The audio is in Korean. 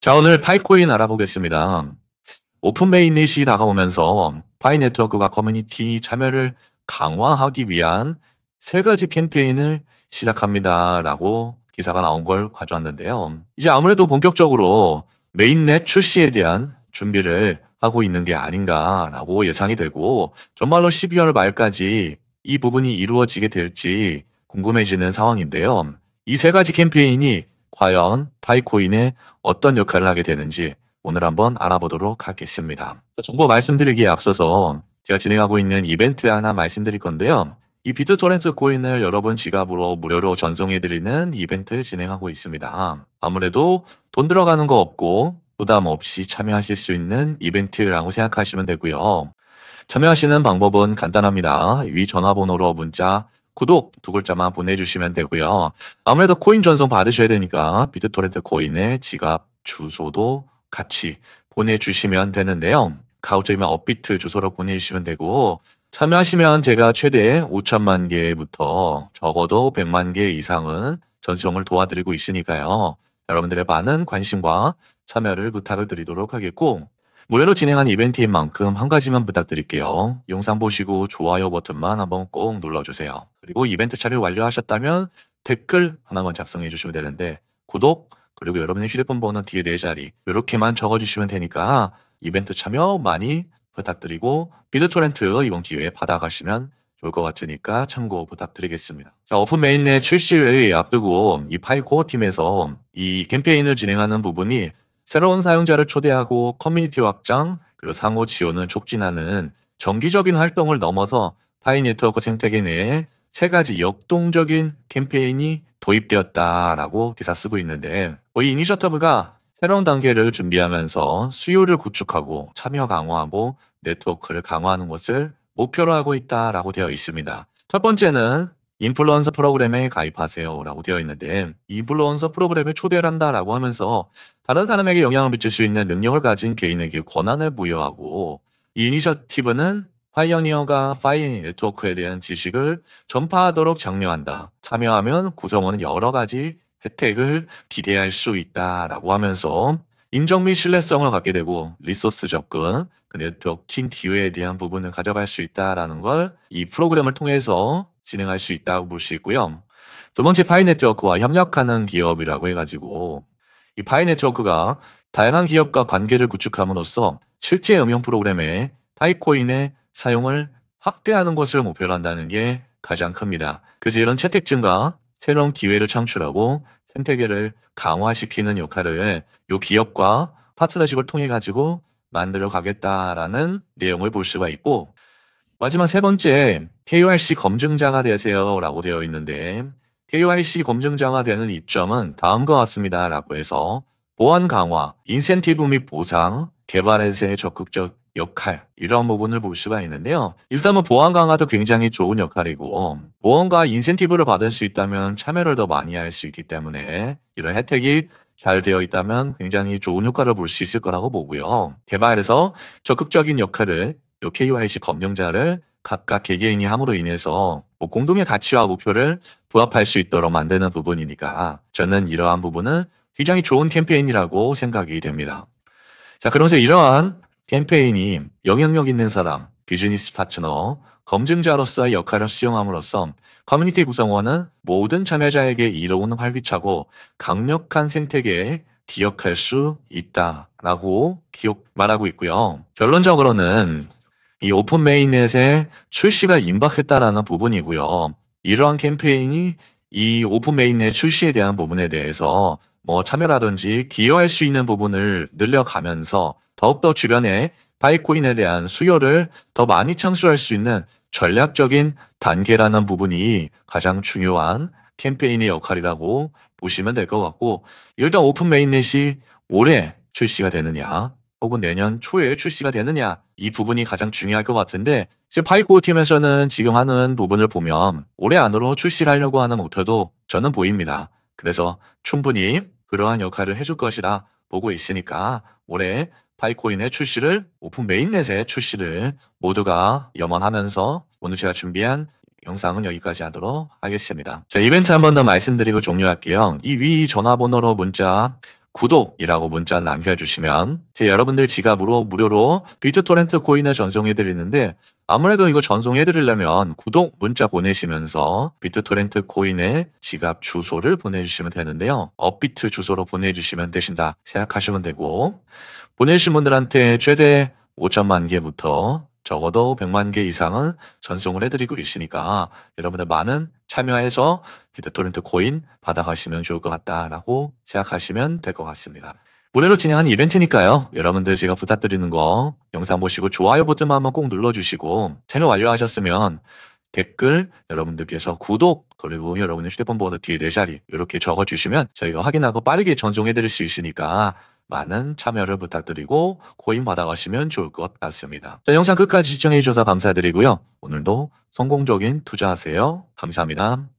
자, 오늘 파이코인 알아보겠습니다. 오픈메인넷이 다가오면서 파이 네트워크가 커뮤니티 참여를 강화하기 위한 세 가지 캠페인을 시작합니다. 라고 기사가 나온 걸 가져왔는데요. 이제 아무래도 본격적으로 메인넷 출시에 대한 준비를 하고 있는 게 아닌가라고 예상이 되고 정말로 12월 말까지 이 부분이 이루어지게 될지 궁금해지는 상황인데요. 이 세 가지 캠페인이 과연 파이코인에 어떤 역할을 하게 되는지 오늘 한번 알아보도록 하겠습니다. 정보 말씀드리기에 앞서서 제가 진행하고 있는 이벤트 하나 말씀드릴 건데요. 이 비트토렌트 코인을 여러분 지갑으로 무료로 전송해드리는 이벤트 진행하고 있습니다. 아무래도 돈 들어가는 거 없고 부담 없이 참여하실 수 있는 이벤트라고 생각하시면 되고요. 참여하시는 방법은 간단합니다. 위 전화번호로 문자 구독 두 글자만 보내주시면 되고요. 아무래도 코인 전송 받으셔야 되니까 비트토렌트 코인의 지갑 주소도 같이 보내주시면 되는데요. 가우저이면 업비트 주소로 보내주시면 되고 참여하시면 제가 최대 5천만 개부터 적어도 100만 개 이상은 전송을 도와드리고 있으니까요. 여러분들의 많은 관심과 참여를 부탁을 드리도록 하겠고 무료로 진행한 이벤트인 만큼 한 가지만 부탁드릴게요. 영상 보시고 좋아요 버튼만 한번 꼭 눌러주세요. 그리고 이벤트 처리 완료하셨다면 댓글 하나만 작성해 주시면 되는데 구독 그리고 여러분의 휴대폰 번호 뒤에 네 자리 이렇게만 적어주시면 되니까 이벤트 참여 많이 부탁드리고 비드토렌트 이번 기회에 받아가시면 좋을 것 같으니까 참고 부탁드리겠습니다. 자, 오픈 메인넷 출시를 앞두고 이 파이코어 팀에서 이 캠페인을 진행하는 부분이 새로운 사용자를 초대하고 커뮤니티 확장, 그리고 상호 지원을 촉진하는 정기적인 활동을 넘어서 타인 네트워크 생태계 내에 세 가지 역동적인 캠페인이 도입되었다라고 기사 쓰고 있는데 이 이니셔터브가 새로운 단계를 준비하면서 수요를 구축하고 참여 강화하고 네트워크를 강화하는 것을 목표로 하고 있다라고 되어 있습니다. 첫 번째는 인플루언서 프로그램에 가입하세요 라고 되어 있는데 인플루언서 프로그램에 초대를 한다 라고 하면서 다른 사람에게 영향을 미칠 수 있는 능력을 가진 개인에게 권한을 부여하고 이 이니셔티브는 파이어니어가 파이 어 네트워크에 대한 지식을 전파하도록 장려한다. 참여하면 구성원은 여러 가지 혜택을 기대할 수 있다라고 하면서 인정 및 신뢰성을 갖게 되고 리소스 접근, 그 네트워킹 기회에 대한 부분을 가져갈 수 있다라는 걸 이 프로그램을 통해서 진행할 수 있다고 볼 수 있고요. 두 번째 파이 네트워크와 협력하는 기업이라고 해가지고 이 파이 네트워크가 다양한 기업과 관계를 구축함으로써 실제 응용 프로그램에 파이코인의 사용을 확대하는 것을 목표로 한다는 게 가장 큽니다. 그래서 이런 채택 증과 새로운 기회를 창출하고 생태계를 강화시키는 역할을 이 기업과 파트너십을 통해 가지고 만들어 가겠다라는 내용을 볼 수가 있고 마지막 세 번째, KYC 검증자가 되세요 라고 되어 있는데 KYC 검증자가 되는 이점은 다음과 같습니다 라고 해서 보안 강화, 인센티브 및 보상, 개발에서의 적극적 역할 이런 부분을 볼 수가 있는데요. 일단은 보안 강화도 굉장히 좋은 역할이고 보안과 인센티브를 받을 수 있다면 참여를 더 많이 할 수 있기 때문에 이런 혜택이 잘 되어 있다면 굉장히 좋은 효과를 볼 수 있을 거라고 보고요. 개발에서 적극적인 역할을 KYC 검증자를 각각 개개인이 함으로 인해서 뭐 공동의 가치와 목표를 부합할 수 있도록 만드는 부분이니까 저는 이러한 부분은 굉장히 좋은 캠페인이라고 생각이 됩니다. 자, 그러면서 이러한 캠페인이 영향력 있는 사람, 비즈니스 파트너, 검증자로서의 역할을 수용함으로써 커뮤니티 구성원은 모든 참여자에게 이로운 활기차고 강력한 생태계에 기억할 수 있다라고 기억 말하고 있고요. 결론적으로는 이 오픈 메인넷에 출시가 임박했다라는 부분이고요. 이러한 캠페인이 이 오픈 메인넷 출시에 대한 부분에 대해서 뭐 참여라든지 기여할 수 있는 부분을 늘려가면서 더욱더 주변에 바이코인에 대한 수요를 더 많이 창출할 수 있는 전략적인 단계라는 부분이 가장 중요한 캠페인의 역할이라고 보시면 될 것 같고 일단 오픈 메인넷이 올해 출시가 되느냐 혹은 내년 초에 출시가 되느냐 이 부분이 가장 중요할 것 같은데 지금 파이코 팀에서는 지금 하는 부분을 보면 올해 안으로 출시를 하려고 하는 목표도 저는 보입니다. 그래서 충분히 그러한 역할을 해줄 것이라 보고 있으니까 올해 파이코인의 출시를 오픈 메인넷의 출시를 모두가 염원하면서 오늘 제가 준비한 영상은 여기까지 하도록 하겠습니다. 자, 이벤트 한 번 더 말씀드리고 종료할게요. 이 위 전화번호로 문자 구독이라고 문자 남겨주시면 제 여러분들 지갑으로 무료로 비트토렌트 코인을 전송해드리는데 아무래도 이거 전송해드리려면 구독 문자 보내시면서 비트토렌트 코인의 지갑 주소를 보내주시면 되는데요. 업비트 주소로 보내주시면 되신다 생각하시면 되고 보내신 분들한테 최대 5천만 개부터 적어도 100만 개 이상은 전송을 해드리고 있으니까 여러분들 많은 참여해서 비트토렌트 코인 받아가시면 좋을 것 같다라고 생각하시면 될 것 같습니다. 올해로 진행하는 이벤트니까요. 여러분들 제가 부탁드리는 거 영상 보시고 좋아요 버튼 만 한번 꼭 눌러주시고 채널 완료하셨으면 댓글 여러분들께서 구독 그리고 여러분의 휴대폰 번호 뒤에 네 자리 이렇게 적어주시면 저희가 확인하고 빠르게 전송해드릴 수 있으니까 많은 참여를 부탁드리고 고인 받아가시면 좋을 것 같습니다. 자, 영상 끝까지 시청해주셔서 감사드리고요. 오늘도 성공적인 투자하세요. 감사합니다.